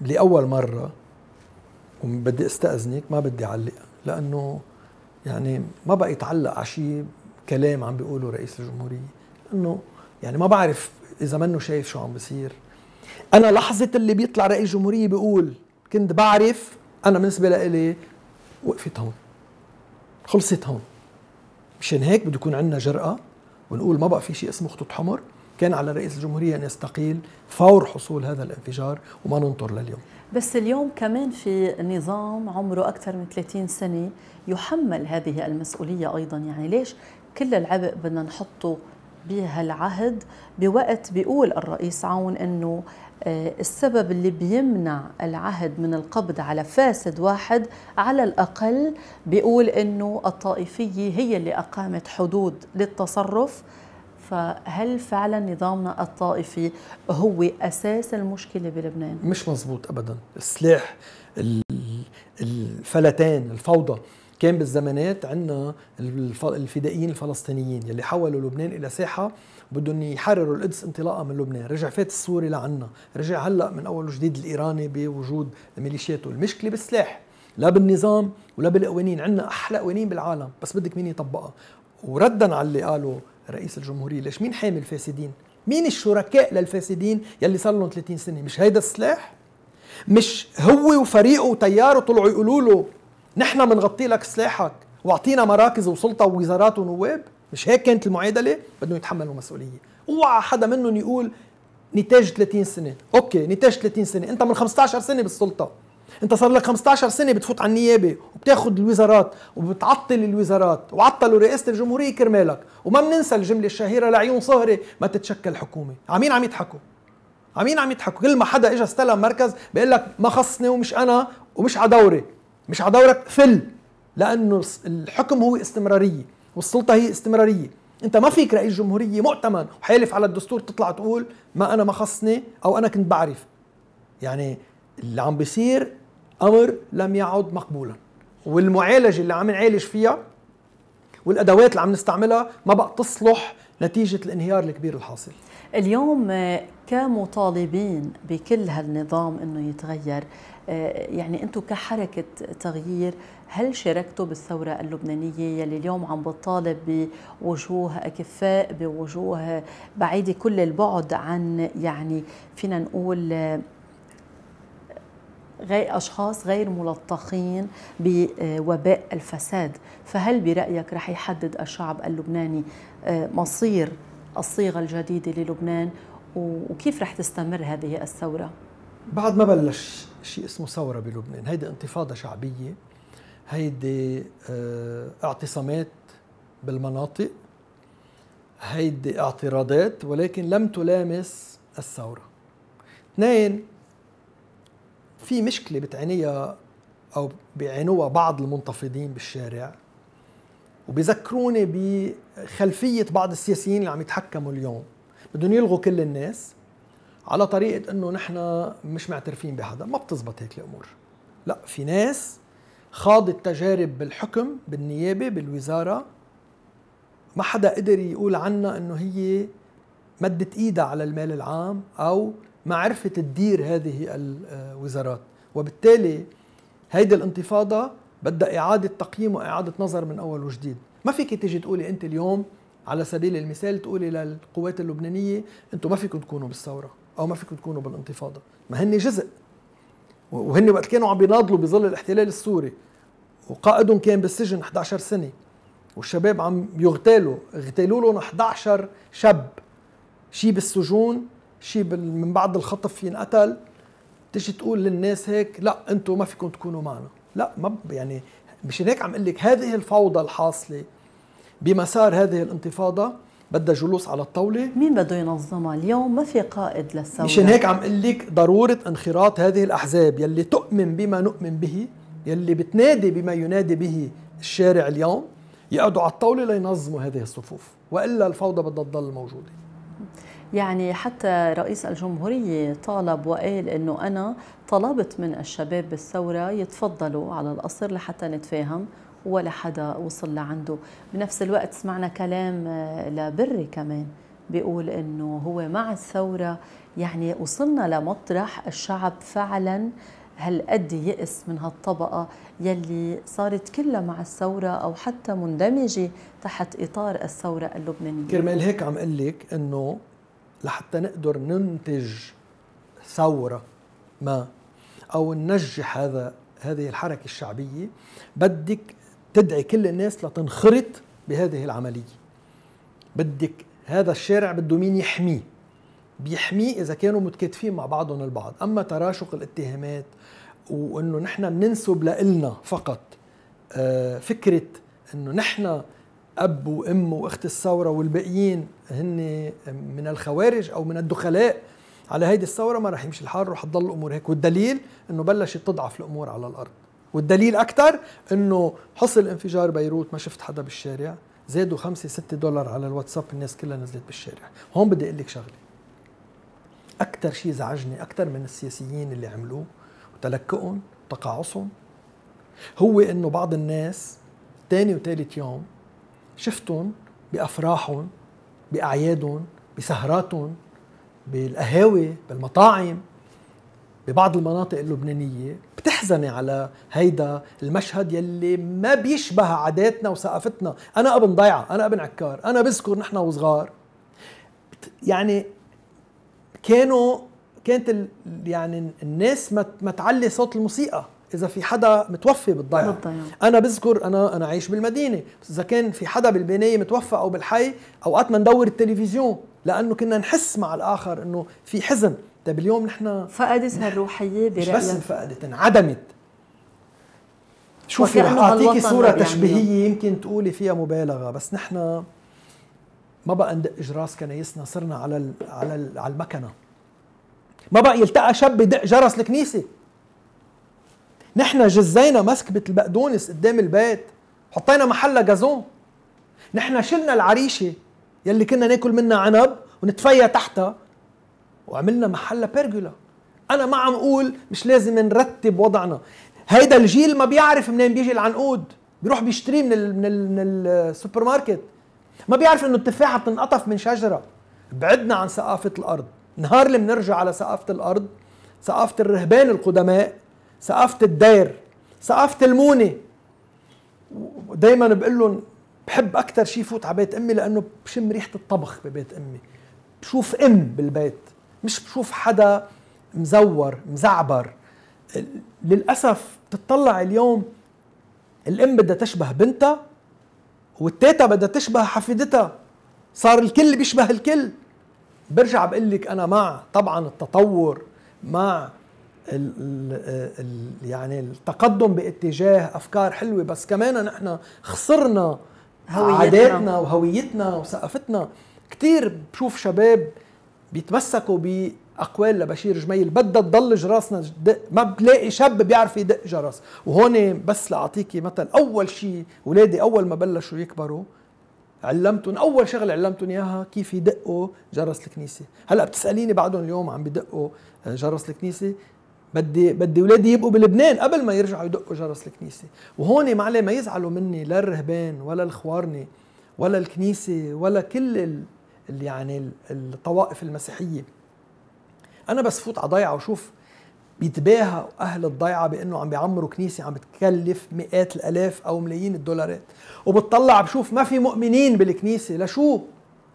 لأول مرة وبدي استأذنك ما بدي أعلق لأنه يعني ما بقى يتعلق على شيء كلام عم بيقوله رئيس الجمهوريه انه يعني ما بعرف اذا منه شايف شو عم بيصير انا لحظه اللي بيطلع رئيس جمهوريه بيقول كنت بعرف انا بالنسبه لإلي وقفت هون خلصت هون مشان هيك بده يكون عندنا جرأة ونقول ما بقى في شيء اسمه خطوط حمر كان على رئيس الجمهورية أن يستقيل فور حصول هذا الانفجار وما ننطر لليوم بس اليوم كمان في نظام عمره أكثر من 30 سنة يحمل هذه المسؤولية أيضا يعني ليش كل العبء بدنا نحطه بهالعهد بوقت بيقول الرئيس عون أنه آه، السبب اللي بيمنع العهد من القبض على فاسد واحد على الأقل بيقول أنه الطائفية هي اللي أقامت حدود للتصرف فهل فعلا نظامنا الطائفي هو أساس المشكلة بلبنان؟ مش مزبوط أبدا السلاح الفلتان الفوضى كان بالزمانات عندنا الفدائيين الفلسطينيين يلي حولوا لبنان الى ساحه بدهم يحرروا القدس انطلاقا من لبنان، رجع فات السوري لعنا، رجع هلا من اول وجديد الايراني بوجود ميليشياته، المشكله بالسلاح لا بالنظام ولا بالقوانين، عندنا احلى قوانين بالعالم بس بدك مين يطبقها، وردا على اللي قالوا رئيس الجمهوريه ليش مين حامي الفاسدين مين الشركاء للفاسدين يلي صار لهم 30 سنه مش هيدا السلاح مش هو وفريقه وتياره طلعوا يقولوا له نحن بنغطي لك سلاحك واعطينا مراكز وسلطه ووزارات ونواب مش هيك كانت المعادله بدهم يتحملوا مسؤوليه اوعى حدا منهم يقول نتاج 30 سنه اوكي نتاج 30 سنه انت من 15 سنه بالسلطه انت صار لك 15 سنه بتفوت على النيابه وبتاخذ الوزارات وبتعطل الوزارات وعطلوا رئاسه الجمهوريه كرمالك وما بننسى الجمله الشهيره لعيون صهري ما تتشكل حكومه عمين عم يضحكوا عمين عم يضحكوا كل ما حدا اجى استلم مركز بيقول لك ما خصني ومش انا ومش على دوري مش على دورك فل لانه الحكم هو استمراريه والسلطه هي استمراريه انت ما فيك رئيس جمهوريه مؤتمن وحالف على الدستور تطلع تقول ما انا ما خصني او انا كنت بعرف يعني اللي عم بيصير امر لم يعد مقبولا والمعالجه اللي عم نعالج فيها والادوات اللي عم نستعملها ما بقى تصلح نتيجه الانهيار الكبير الحاصل اليوم آه، كمطالبين بكل هالنظام انه يتغير آه، يعني انتم كحركه تغيير هل شاركتوا بالثوره اللبنانيه يلي اليوم عم بتطالب بوجوه اكفاء بوجوه بعيده كل البعد عن يعني فينا نقول آه، غير أشخاص غير ملطخين بوباء الفساد فهل برأيك رح يحدد الشعب اللبناني آه، مصير الصيغة الجديدة للبنان وكيف رح تستمر هذه الثورة؟ بعد ما بلش شيء اسمه ثورة بلبنان هيدي انتفاضة شعبية هيدي آه، اعتصامات بالمناطق هيدي اعتراضات ولكن لم تلامس الثورة اثنين في مشكله بتعنيها او بيعينوها بعض المنتفضين بالشارع وبذكروني بخلفيه بعض السياسيين اللي عم يتحكموا اليوم بدهم يلغوا كل الناس على طريقه انه نحن مش معترفين بحدا ما بتزبط هيك الامور لا في ناس خاضت تجارب بالحكم بالنيابه بالوزاره ما حدا قدر يقول عنها انه هي مدت ايدها على المال العام او معرفة تدير هذه الوزارات وبالتالي هيدي الانتفاضة بدها إعادة تقييم وإعادة نظر من أول وجديد ما فيك تيجي تقولي أنت اليوم على سبيل المثال تقولي للقوات اللبنانية أنتم ما فيكم تكونوا بالثورة أو ما فيكم تكونوا بالانتفاضة ما هن جزء وهن وقت كانوا عم بيناضلوا بظل الاحتلال السوري وقائدهم كان بالسجن 11 سنة والشباب عم يغتالوا اغتالوا لهم 11 شاب شي بالسجون شيء من بعد الخطف ينقتل تيجي تقول للناس هيك لا انتم ما فيكم تكونوا معنا لا ما يعني مشان هيك عم اقول لك هذه الفوضى الحاصله بمسار هذه الانتفاضه بدها جلوس على الطاوله مين بده ينظمها اليوم ما في قائد للثوره مشان هيك عم اقول لك ضروره انخراط هذه الاحزاب يلي تؤمن بما نؤمن به يلي بتنادي بما ينادي به الشارع اليوم يقعدوا على الطاوله لينظموا هذه الصفوف والا الفوضى بدها تضل موجوده يعني حتى رئيس الجمهورية طالب وقال أنه أنا طلبت من الشباب بالثورة يتفضلوا على القصر لحتى نتفاهم ولا حدا وصل لعنده بنفس الوقت سمعنا كلام آه، لبري كمان بيقول انه هو مع الثوره يعني وصلنا لمطرح الشعب فعلا هالقد يئس من هالطبقة يلي صارت كلها مع الثورة أو حتى مندمجة تحت إطار الثورة اللبنانية كرمال هيك عم قلك أنه لحتى نقدر ننتج ثورة ما أو ننجح هذا هذه الحركة الشعبية بدك تدعي كل الناس لتنخرط بهذه العملية بدك هذا الشارع بده مين يحميه بيحميه إذا كانوا متكاتفين مع بعضهم البعض أما تراشق الاتهامات وأنه نحن بننسب لإلنا فقط آه، فكرة أنه نحن اب وام واخت الثوره والباقيين هن من الخوارج او من الدخلاء على هيدي الثوره ما راح يمشي الحال رح تضل الامور هيك والدليل انه بلشت تضعف الامور على الارض والدليل اكثر انه حصل انفجار بيروت ما شفت حدا بالشارع زادوا 5 6 دولار على الواتساب الناس كلها نزلت بالشارع هون بدي اقول لك شغله اكثر شيء زعجني اكثر من السياسيين اللي عملوه وتلكؤهم تقاعسهم هو انه بعض الناس ثاني وثالث يوم شفتهم بافراحهم باعيادهم بسهراتهم بالقهاوي بالمطاعم ببعض المناطق اللبنانية بتحزني على هيدا المشهد يلي ما بيشبه عاداتنا وثقافتنا أنا ابن ضيعة أنا ابن عكار أنا بذكر نحن وصغار يعني كانوا كانت يعني الناس ما تعلي صوت الموسيقى اذا في حدا متوفي بالضيعه انا بذكر انا انا عايش بالمدينه بس اذا كان في حدا بالبنايه متوفى او بالحي اوقات ما ندور التلفزيون لانه كنا نحس مع الاخر انه في حزن طيب اليوم نحن فقدت هالروحيه برأيك بس انفقدت انعدمت شوفي رح اعطيكي صوره يعني تشبيهيه يمكن تقولي فيها مبالغه بس نحن ما بقى ندق جراس كنايسنا صرنا على ال على ال على المكنه ما بقى يلتقى شاب يدق جرس الكنيسه نحن جزينا مسكبة البقدونس قدام البيت حطينا محلها جازون نحن شلنا العريشة يلي كنا ناكل منها عنب ونتفيا تحتها وعملنا محلها بيرجولا انا ما عم اقول مش لازم نرتب وضعنا هيدا الجيل ما بيعرف منين بيجي العنقود بيروح بيشتري من الـ من, الـ من السوبر ماركت ما بيعرف انه التفاحه بتنقطف من شجره بعدنا عن ثقافه الارض نهار اللي بنرجع على ثقافه الارض ثقافه الرهبان القدماء ثقافه الدير ثقافه المونه دائما بقول لهم بحب اكثر شيء فوت على بيت امي لانه بشم ريحه الطبخ ببيت امي بشوف ام بالبيت مش بشوف حدا مزور مزعبر للاسف تطلع اليوم الام بدها تشبه بنتها والتيتا بدها تشبه حفيدتها صار الكل بيشبه الكل برجع بقول لك انا مع طبعا التطور مع يعني التقدم باتجاه افكار حلوه بس كمان نحن خسرنا هويتنا. عاداتنا وهويتنا وثقافتنا كثير بشوف شباب بيتمسكوا باقوال لبشير جميل بدها تضل جراسنا ما بلاقي شاب بيعرف يدق جرس وهون بس لاعطيكي مثل اول شيء اولادي اول ما بلشوا يكبروا علمتهم اول شغله علمتهم اياها كيف يدقوا جرس الكنيسه هلا بتساليني بعدهم اليوم عم بدقوا جرس الكنيسه بدي بدي اولادي يبقوا بلبنان قبل ما يرجعوا يدقوا جرس الكنيسه وهون معلي ما يزعلوا مني لا الرهبان ولا الخوارنه ولا الكنيسه ولا كل ال يعني الطوائف المسيحيه انا بس فوت على ضيعه وشوف بيتباهى اهل الضيعه بانه عم بيعمروا كنيسه عم بتكلف مئات الالاف او ملايين الدولارات وبتطلع بشوف ما في مؤمنين بالكنيسه لشو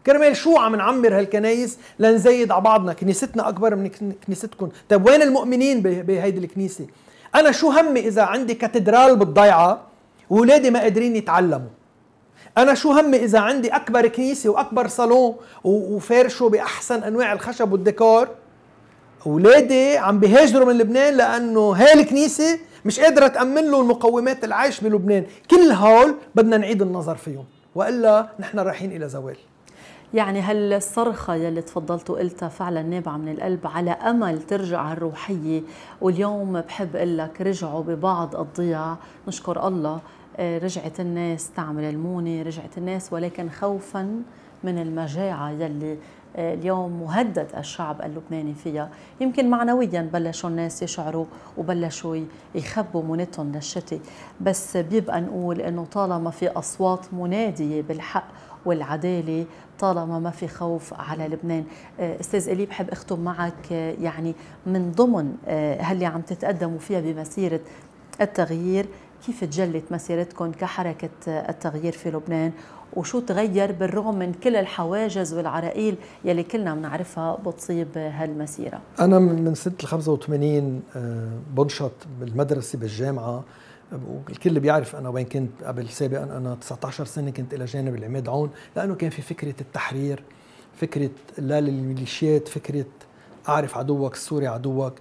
كرمال شو عم نعمر هالكنايس لنزيد على بعضنا كنيستنا اكبر من كنيستكم طيب وين المؤمنين بهيدي الكنيسه انا شو همي اذا عندي كاتدرال بالضيعه واولادي ما قادرين يتعلموا انا شو همي اذا عندي اكبر كنيسه واكبر صالون وفارشه باحسن انواع الخشب والديكور اولادي عم بيهاجروا من لبنان لانه هاي الكنيسه مش قادره تامن لهم مقومات العيش بلبنان كل هول بدنا نعيد النظر فيهم والا نحن رايحين الى زوال يعني هالصرخة يلي تفضلت وقلتها فعلا نابعة من القلب على أمل ترجع الروحية واليوم بحب أقول لك رجعوا ببعض الضياع نشكر الله آه، رجعت الناس تعمل المونة رجعت الناس ولكن خوفا من المجاعة يلي آه، اليوم مهدد الشعب اللبناني فيها يمكن معنويا بلشوا الناس يشعروا وبلشوا يخبوا منتهم للشتي بس بيبقى نقول انه طالما في اصوات مناديه بالحق والعداله طالما ما في خوف على لبنان آه، استاذ الي بحب اختم معك آه، يعني من ضمن هاللي عم تتقدموا فيها بمسيره التغيير كيف تجلت مسيرتكم كحركة التغيير في لبنان وشو تغير بالرغم من كل الحواجز والعرائيل يلي كلنا بنعرفها بتصيب هالمسيرة أنا من سنة ال 85 آه، بنشط بالمدرسة بالجامعة والكل بيعرف انا وين كنت قبل سابقا انا 19 سنه كنت الى جانب العماد عون لانه كان في فكره التحرير فكره لا للميليشيات فكره اعرف عدوك السوري عدوك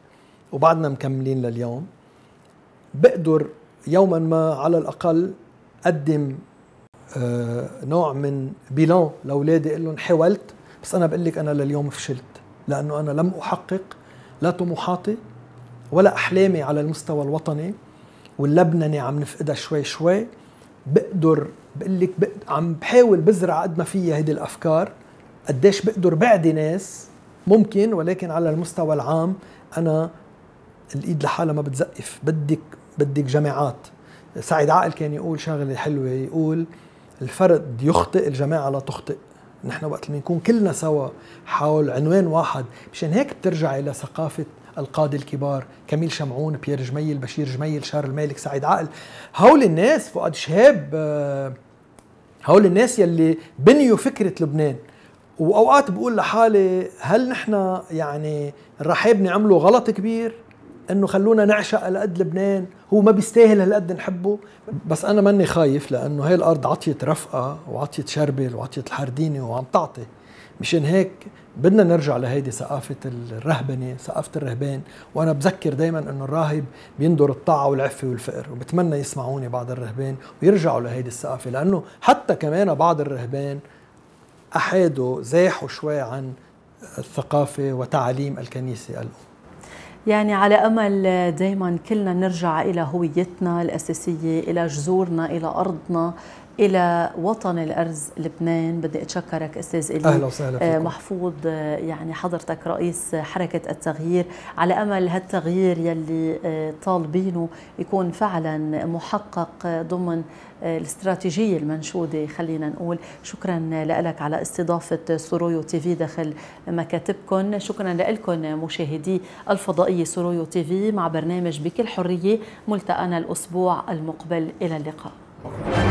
وبعدنا مكملين لليوم بقدر يوما ما على الاقل قدم آه، نوع من بيلان لاولادي قول لهم حاولت بس انا بقول لك انا لليوم فشلت لانه انا لم احقق لا طموحاتي ولا احلامي على المستوى الوطني واللبنني عم نفقدها شوي شوي بقدر بقول لك عم بحاول بزرع قد ما فيي هيدي الافكار قديش بقدر بعدي ناس ممكن ولكن على المستوى العام انا الايد لحالها ما بتزقف بدك بدك جماعات سعيد عاقل كان يقول شغله حلوه يقول الفرد يخطئ الجماعه لا تخطئ نحن وقت اللي نكون كلنا سوا حول عنوان واحد مشان هيك بترجع الى ثقافه القادة الكبار كميل شمعون بيير جميل بشير جميل شارل مالك سعيد عقل هول الناس فؤاد شهاب آه، هول الناس يلي بنيوا فكرة لبنان واوقات بقول لحالي هل نحن يعني الرحابنه عملوا غلط كبير انه خلونا نعشق هالقد لبنان هو ما بيستاهل هالقد نحبه بس انا ماني خايف لانه هاي الارض عطيت رفقه وعطيت شربل وعطيت الحرديني وعم تعطي مشان هيك بدنا نرجع لهيدي ثقافة الرهبنة ثقافة الرهبان وأنا بذكر دايما أنه الراهب بيندر الطاعة والعفة والفقر وبتمنى يسمعوني بعض الرهبان ويرجعوا لهيدي الثقافة لأنه حتى كمان بعض الرهبان أحادوا زاحوا شوي عن الثقافة وتعاليم الكنيسة الأم يعني على أمل دايما كلنا نرجع إلى هويتنا الأساسية إلى جذورنا إلى أرضنا الى وطن الارز لبنان بدي اتشكرك استاذ الي اهلا وسهلا فيكم. آه، محفوظ آه، يعني حضرتك رئيس حركه التغيير على امل هالتغيير يلي آه، طالبينه يكون فعلا محقق ضمن الاستراتيجية المنشودة خلينا نقول شكرا لك على استضافة سورويو في داخل مكاتبكم شكرا لكم مشاهدي الفضائية سورويو في مع برنامج بكل حرية ملتقانا الأسبوع المقبل إلى اللقاء